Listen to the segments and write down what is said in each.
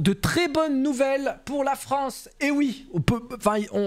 de très bonnes nouvelles pour la France. Et eh oui, on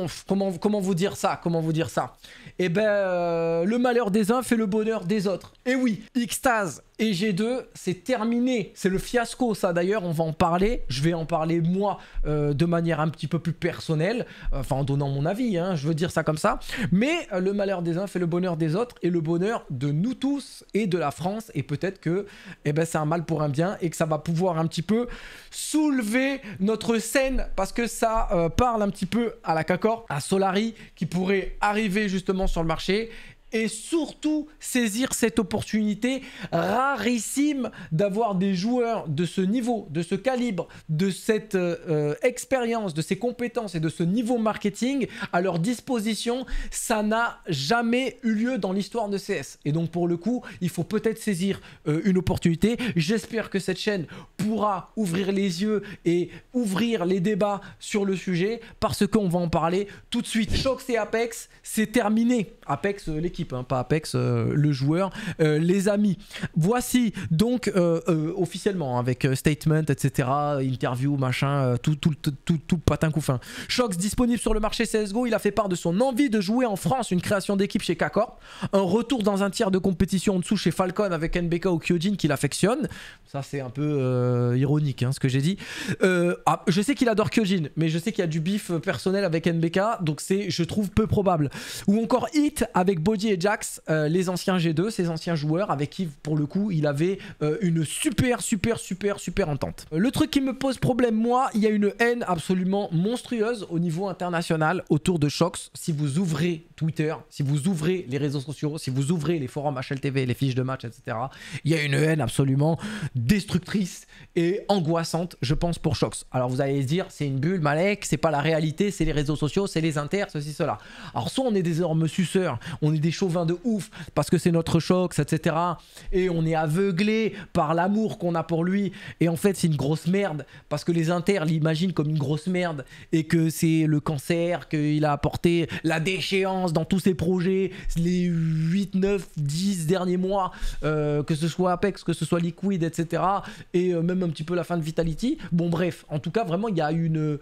enfin, comment, vous dire ça Comment vous dire ça Eh ben, euh, le malheur des uns fait le bonheur des autres. Et eh oui, extase et G2, c'est terminé. C'est le fiasco, ça d'ailleurs, on va en parler. Je vais en parler moi euh, de manière un petit peu plus personnelle, enfin en donnant mon avis, hein. je veux dire ça comme ça. Mais euh, le malheur des uns fait le bonheur des autres et le bonheur de nous tous et de la France. Et peut-être que eh ben, c'est un mal pour un bien et que ça va pouvoir un petit peu soulever notre scène parce que ça euh, parle un petit peu à la Cacor, à Solari qui pourrait arriver justement sur le marché et surtout saisir cette opportunité rarissime d'avoir des joueurs de ce niveau, de ce calibre, de cette euh, expérience, de ces compétences et de ce niveau marketing à leur disposition. Ça n'a jamais eu lieu dans l'histoire de CS. Et donc pour le coup, il faut peut-être saisir euh, une opportunité. J'espère que cette chaîne pourra ouvrir les yeux et ouvrir les débats sur le sujet parce qu'on va en parler tout de suite. Choc et Apex, c'est terminé. Apex, euh, les Hein, pas Apex, euh, le joueur, euh, les amis. Voici donc euh, officiellement hein, avec statement, etc., interview, machin, tout, tout, tout, tout, patin couffin. Shox disponible sur le marché CSGO, il a fait part de son envie de jouer en France une création d'équipe chez KCorp, un retour dans un tiers de compétition en dessous chez Falcon avec NBK ou Kyojin qu'il affectionne. Ça, c'est un peu ironique hein, ce que j'ai dit. Ah, je sais qu'il adore Kyojin, mais je sais qu'il y a du bif personnel avec NBK, donc c'est, je trouve, peu probable. Ou encore Hit avec Body et Jax, euh, les anciens G2, ces anciens joueurs avec qui, pour le coup, il avait euh, une super, super, super, super entente. Euh, le truc qui me pose problème, moi, il y a une haine absolument monstrueuse au niveau international autour de Shox. Si vous ouvrez Twitter, si vous ouvrez les réseaux sociaux, si vous ouvrez les forums HLTV, les fiches de match, etc., il y a une haine absolument destructrice et angoissante, je pense, pour Shox. Alors vous allez dire, c'est une bulle, Malek, c'est pas la réalité, c'est les réseaux sociaux, c'est les inters, ceci, cela. Alors soit on est des hommes suceurs, on est des Chauvin de ouf parce que c'est notre choc, etc. Et on est aveuglé par l'amour qu'on a pour lui. Et en fait, c'est une grosse merde parce que les inter l'imaginent comme une grosse merde et que c'est le cancer qu'il a apporté, la déchéance dans tous ses projets, les 8, 9, 10 derniers mois, euh, que ce soit Apex, que ce soit Liquid, etc. Et euh, même un petit peu la fin de Vitality. Bon, bref, en tout cas, vraiment, il y a une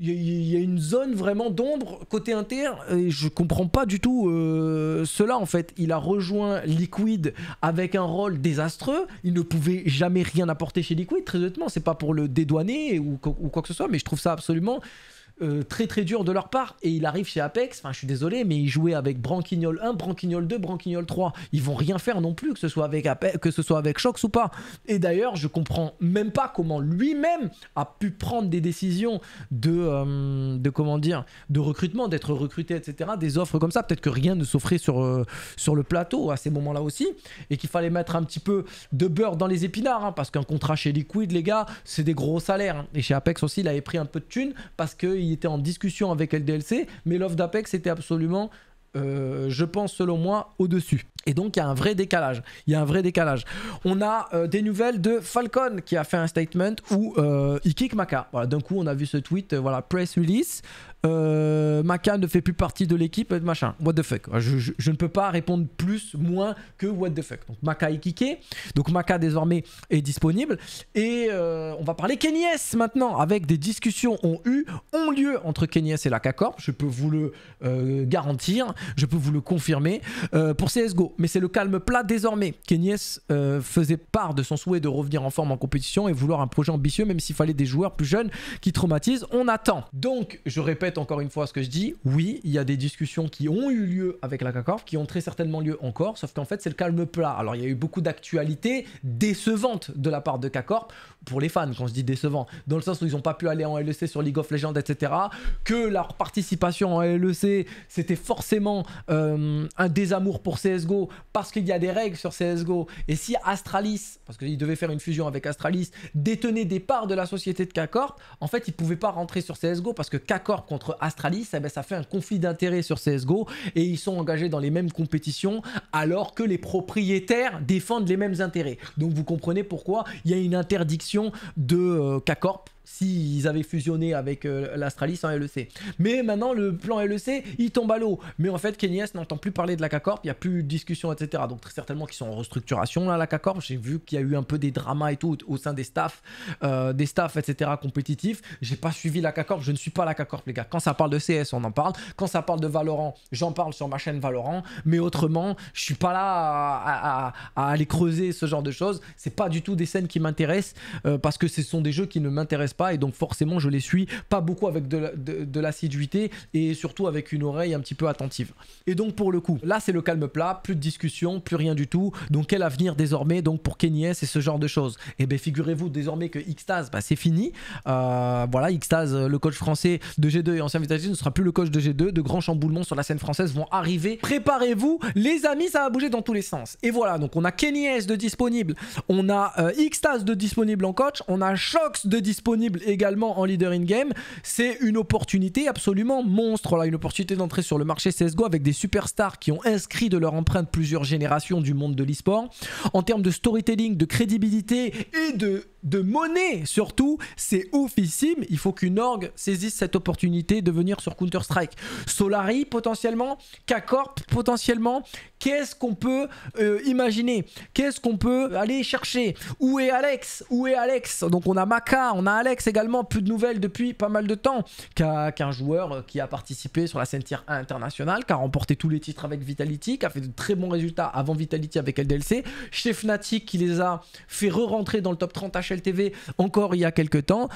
il y, a une zone vraiment d'ombre côté inter et je comprends pas du tout euh, cela en fait. Il a rejoint Liquid avec un rôle désastreux. Il ne pouvait jamais rien apporter chez Liquid. Très honnêtement, c'est pas pour le dédouaner ou quoi que ce soit, mais je trouve ça absolument euh, très très dur de leur part. Et il arrive chez Apex, enfin je suis désolé, mais il jouait avec Branquignol 1, Branquignol 2, Branquignol 3. Ils vont rien faire non plus, que ce soit avec, Apex, que ce soit avec Shox ou pas. Et d'ailleurs, je comprends même pas comment lui-même a pu prendre des décisions de, euh, de comment dire, de recrutement, d'être recruté, etc. Des offres comme ça. Peut-être que rien ne s'offrait sur, euh, sur le plateau à ces moments-là aussi. Et qu'il fallait mettre un petit peu de beurre dans les épinards, hein, parce qu'un contrat chez Liquid, les gars, c'est des gros salaires. Hein. Et chez Apex aussi, il avait pris un peu de thunes parce que il était en discussion avec LDLC, mais l'offre d'Apex était absolument, euh, je pense selon moi, au-dessus. Et donc il y a un vrai décalage. Il y a un vrai décalage. On a euh, des nouvelles de Falcon qui a fait un statement où euh, il kick Maka. Voilà, d'un coup on a vu ce tweet, euh, voilà, press release. Maka ne fait plus partie de l'équipe, machin. What the fuck. Je, ne peux pas répondre plus, moins que what the fuck. Donc Maka est kické. Donc Maka désormais est disponible. Et on va parler Kenyes maintenant avec des discussions ont eu, ont lieu entre Kenyes et la K Corp. Je peux vous le garantir. Je peux vous le confirmer. pour CSGO, mais c'est le calme plat désormais. Kenyes euh, faisait part de son souhait de revenir en forme en compétition et vouloir un projet ambitieux, même s'il fallait des joueurs plus jeunes qui traumatisent. On attend. Donc, je répète encore une fois ce que je dis. Oui, il y a des discussions qui ont eu lieu avec la CACORF, qui ont très certainement lieu encore, sauf qu'en fait, c'est le calme plat. Alors, il y a eu beaucoup d'actualités décevantes de la part de CACORP pour les fans, quand je dis décevant, dans le sens où ils n'ont pas pu aller en LEC sur League of Legends, etc., que leur participation en LEC, c'était forcément euh, un désamour pour CSGO, parce qu'il y a des règles sur CSGO, et si Astralis, parce qu'ils devaient faire une fusion avec Astralis, détenait des parts de la société de K-Corp, en fait, ils ne pouvaient pas rentrer sur CSGO, parce que K-Corp contre Astralis, eh ben, ça fait un conflit d'intérêts sur CSGO, et ils sont engagés dans les mêmes compétitions, alors que les propriétaires défendent les mêmes intérêts. Donc vous comprenez pourquoi il y a une interdiction de euh, K-Corp s'ils avaient fusionné avec euh, l'Astralis en LEC. Mais maintenant, le plan LEC, il tombe à l'eau. Mais en fait, S n'entend plus parler de la K-Corp, il n'y a plus de discussion, etc. Donc, très certainement qu'ils sont en restructuration, là, la K-Corp. J'ai vu qu'il y a eu un peu des dramas et tout au, sein des staffs, euh, des staffs, etc., compétitifs. J'ai pas suivi la K-Corp, je ne suis pas la K-Corp, les gars. Quand ça parle de CS, on en parle. Quand ça parle de Valorant, j'en parle sur ma chaîne Valorant. Mais autrement, je suis pas là à, aller creuser ce genre de choses. C'est pas du tout des scènes qui m'intéressent euh, parce que ce sont des jeux qui ne m'intéressent pas et donc forcément je les suis pas beaucoup avec de l'assiduité et surtout avec une oreille un petit peu attentive. Et donc pour le coup, là c'est le calme plat, plus de discussion, plus rien du tout. Donc quel avenir désormais donc pour Kenyes et ce genre de choses Et eh bien figurez-vous désormais que Xtaz bah, c'est fini. Euh, voilà, Xtaz le coach français de G2 et ancien Vitality ne sera plus le coach de G2. De grands chamboulements sur la scène française vont arriver. Préparez-vous, les amis, ça va bouger dans tous les sens. Et voilà, donc on a Kenyes de disponible, on a euh, Xtaz de disponible en coach, on a Shox de disponible également en leader in-game. C'est une opportunité absolument monstre, là, une opportunité d'entrer sur le marché CSGO avec des superstars qui ont inscrit de leur empreinte plusieurs générations du monde de l'esport. En termes de storytelling, de crédibilité et de de monnaie surtout, c'est oufissime. Il faut qu'une orgue saisisse cette opportunité de venir sur Counter-Strike. Solari potentiellement, K-Corp potentiellement. Qu'est-ce qu'on peut euh, imaginer Qu'est-ce qu'on peut aller chercher Où est Alex Où est Alex Donc on a Maka, on a Alex également, plus de nouvelles depuis pas mal de temps, qu'un joueur euh, qui a participé sur la scène tier 1 internationale, qui a remporté tous les titres avec Vitality, qui a fait de très bons résultats avant Vitality avec LDLC, Chef Fnatic qui les a fait re-rentrer dans le top 30 HL TV encore il y a quelques temps.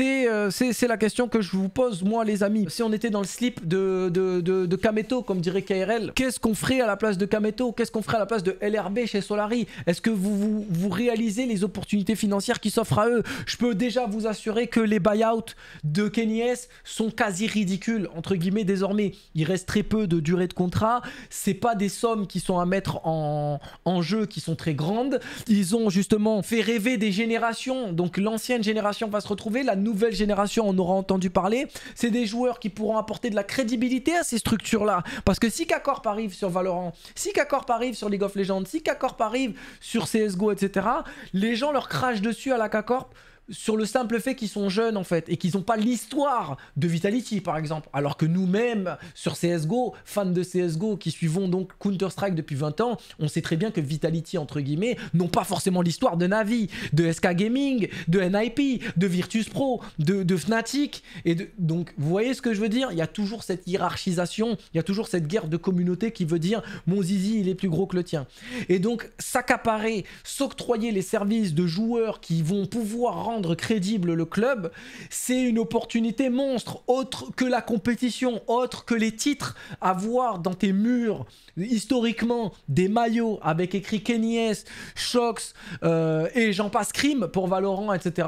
Euh, c'est c'est la question que je vous pose, moi, les amis. Si on était dans le slip de, de, de, Kameto, comme dirait KRL, qu'est-ce qu'on ferait à la place de Kameto Qu'est-ce qu'on ferait à la place de LRB chez Solari Est-ce que vous, vous, vous, réalisez les opportunités financières qui s'offrent à eux Je peux déjà vous assurer que les buyouts de Kenny sont quasi ridicules, entre guillemets, désormais. Il reste très peu de durée de contrat. C'est pas des sommes qui sont à mettre en, en jeu, qui sont très grandes. Ils ont justement fait rêver des générations donc l'ancienne génération va se retrouver, la nouvelle génération on aura entendu parler, c'est des joueurs qui pourront apporter de la crédibilité à ces structures-là. Parce que si K-Corp arrive sur Valorant, si K-Corp arrive sur League of Legends, si K-Corp arrive sur CSGO, etc., les gens leur crachent dessus à la K-Corp sur le simple fait qu'ils sont jeunes en fait et qu'ils n'ont pas l'histoire de Vitality par exemple. Alors que nous-mêmes sur CSGO, fans de CSGO qui suivons donc Counter-Strike depuis 20 ans, on sait très bien que Vitality entre guillemets n'ont pas forcément l'histoire de Navi, de SK Gaming, de NIP, de Virtus Pro, de, Fnatic. Et Donc vous voyez ce que je veux dire Il y a toujours cette hiérarchisation, il y a toujours cette guerre de communauté qui veut dire mon zizi il est plus gros que le tien. Et donc s'accaparer, s'octroyer les services de joueurs qui vont pouvoir crédible le club, c'est une opportunité monstre, autre que la compétition, autre que les titres, avoir dans tes murs historiquement des maillots avec écrit Kenny Shox euh, et j'en passe crime pour Valorant, etc.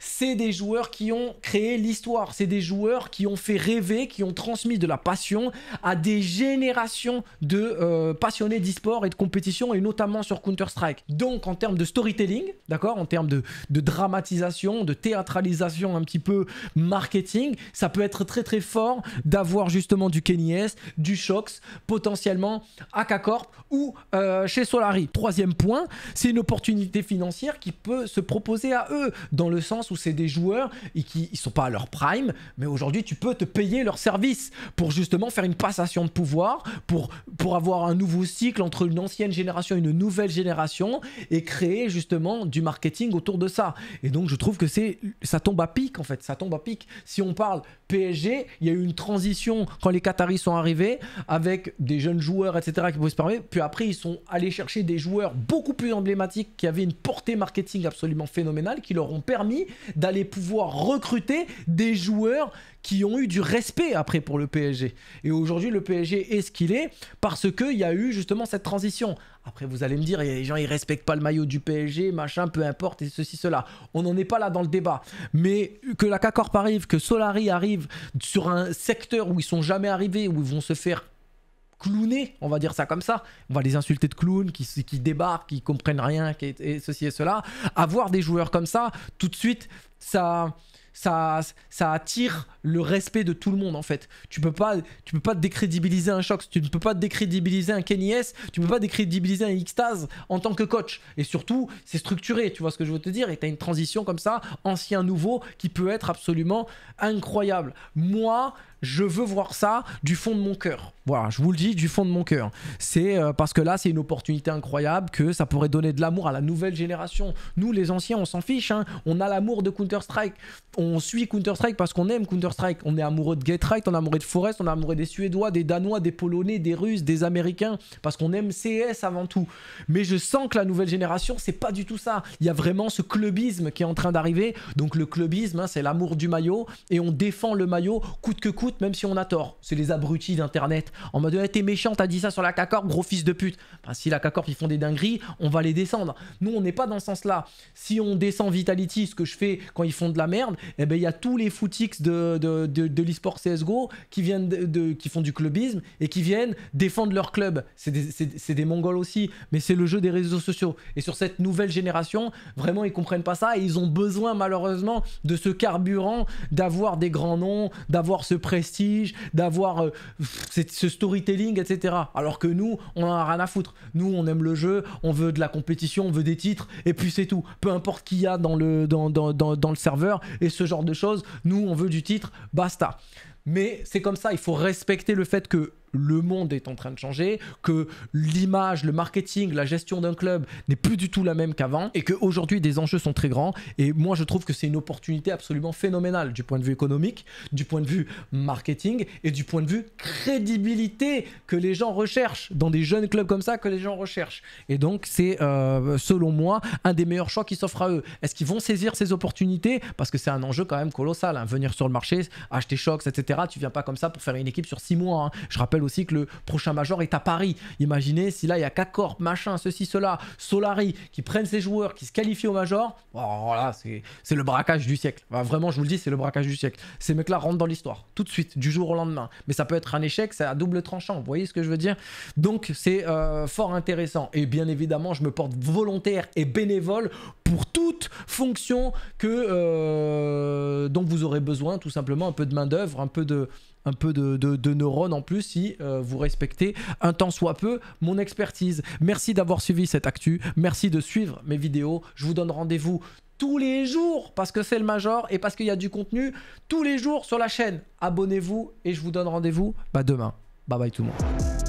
C'est des joueurs qui ont créé l'histoire, c'est des joueurs qui ont fait rêver, qui ont transmis de la passion à des générations de euh, passionnés d'e-sport et de compétition et notamment sur Counter-Strike. Donc en termes de storytelling, d'accord, en termes de dramatisation, de théâtralisation un petit peu marketing, ça peut être très très fort d'avoir justement du Kenny S, du Shox, potentiellement K-Corp ou euh, chez Solari. Troisième point, c'est une opportunité financière qui peut se proposer à eux, dans le sens où c'est des joueurs et qui ils sont pas à leur prime, mais aujourd'hui tu peux te payer leur service pour justement faire une passation de pouvoir, pour, pour avoir un nouveau cycle entre une ancienne génération et une nouvelle génération et créer justement du marketing autour de ça. Et donc je je trouve que c'est ça tombe à pic en fait, ça tombe à pic. Si on parle PSG, il y a eu une transition quand les Qataris sont arrivés avec des jeunes joueurs, etc. qui pouvaient se Puis après, ils sont allés chercher des joueurs beaucoup plus emblématiques qui avaient une portée marketing absolument phénoménale, qui leur ont permis d'aller pouvoir recruter des joueurs qui ont eu du respect après pour le PSG. Et aujourd'hui, le PSG est ce qu'il est parce qu'il y a eu justement cette transition. Après, vous allez me dire, les gens, ils respectent pas le maillot du PSG, machin, peu importe, et ceci, cela. On n'en est pas là dans le débat. Mais que la CACORP arrive, que Solari arrive sur un secteur où ils sont jamais arrivés, où ils vont se faire clowner, on va dire ça comme ça. On va les insulter de clowns, qui, qui débarquent, qui comprennent rien, qui, et ceci et cela. Avoir des joueurs comme ça, tout de suite, ça, ça, ça attire le respect de tout le monde en fait. Tu peux pas, tu peux pas décrédibiliser un Shox, tu ne peux pas décrédibiliser un Kenny S, tu peux pas décrédibiliser un Xtaz en tant que coach. Et surtout, c'est structuré, tu vois ce que je veux te dire. Et tu as une transition comme ça, ancien nouveau, qui peut être absolument incroyable. Moi, je veux voir ça du fond de mon cœur. Voilà, je vous le dis du fond de mon cœur. C'est euh, parce que là, c'est une opportunité incroyable que ça pourrait donner de l'amour à la nouvelle génération. Nous, les anciens, on s'en fiche. Hein. On a l'amour de Counter strike On suit Counter-Strike parce qu'on aime Counter-Strike. On est amoureux de Gay on est amoureux de Forest, on est amoureux des Suédois, des Danois, des Polonais, des Russes, des Américains, parce qu'on aime CS avant tout. Mais je sens que la nouvelle génération, c'est pas du tout ça. Il y a vraiment ce clubisme qui est en train d'arriver. Donc le clubisme, hein, c'est l'amour du maillot, et on défend le maillot coûte que coûte, même si on a tort. C'est les abrutis d'Internet. En mode, hey, eh, t'es méchant, t'as dit ça sur la k gros fils de pute. Bah, si la k ils font des dingueries, on va les descendre. Nous, on n'est pas dans ce sens-là. Si on descend Vitality, ce que je fais quand ils font de la merde, et eh ben il y a tous les footix de, de, de, CSGO qui viennent de, qui font du clubisme et qui viennent défendre leur club. C'est des, des, Mongols aussi, mais c'est le jeu des réseaux sociaux. Et sur cette nouvelle génération, vraiment ils comprennent pas ça et ils ont besoin malheureusement de ce carburant, d'avoir des grands noms, d'avoir ce prestige, d'avoir euh, ce storytelling, etc. Alors que nous, on en a rien à foutre. Nous, on aime le jeu, on veut de la compétition, on veut des titres et puis c'est tout. Peu importe qui y a dans le dans, dans, dans, dans le serveur et ce genre de choses. Nous, on veut du titre, basta. Mais c'est comme ça, il faut respecter le fait que le monde est en train de changer, que l'image, le marketing, la gestion d'un club n'est plus du tout la même qu'avant et qu'aujourd'hui des enjeux sont très grands. Et moi, je trouve que c'est une opportunité absolument phénoménale du point de vue économique, du point de vue marketing et du point de vue crédibilité que les gens recherchent dans des jeunes clubs comme ça que les gens recherchent. Et donc, c'est euh, selon moi un des meilleurs choix qui s'offre à eux. Est-ce qu'ils vont saisir ces opportunités Parce que c'est un enjeu quand même colossal. Hein. Venir sur le marché, acheter Shox, etc. Tu viens pas comme ça pour faire une équipe sur six mois. Hein. Je rappelle aussi que le prochain major est à Paris. Imaginez si là il y a Kakorp, machin, ceci, cela, Solari qui prennent ces joueurs, qui se qualifient au major. Voilà, oh, oh, c'est le braquage du siècle. vraiment, je vous le dis, c'est le braquage du siècle. Ces mecs-là rentrent dans l'histoire tout de suite, du jour au lendemain. Mais ça peut être un échec, c'est à double tranchant. Vous voyez ce que je veux dire Donc c'est euh, fort intéressant. Et bien évidemment, je me porte volontaire et bénévole pour toute fonction que, euh, dont vous aurez besoin, tout simplement, un peu de main-d'œuvre, un peu de un peu de, neurones en plus si euh, vous respectez un temps soit peu mon expertise. Merci d'avoir suivi cette actu, merci de suivre mes vidéos, je vous donne rendez-vous tous les jours parce que c'est le major et parce qu'il y a du contenu tous les jours sur la chaîne. Abonnez-vous et je vous donne rendez-vous bah, demain. Bye bye tout le monde.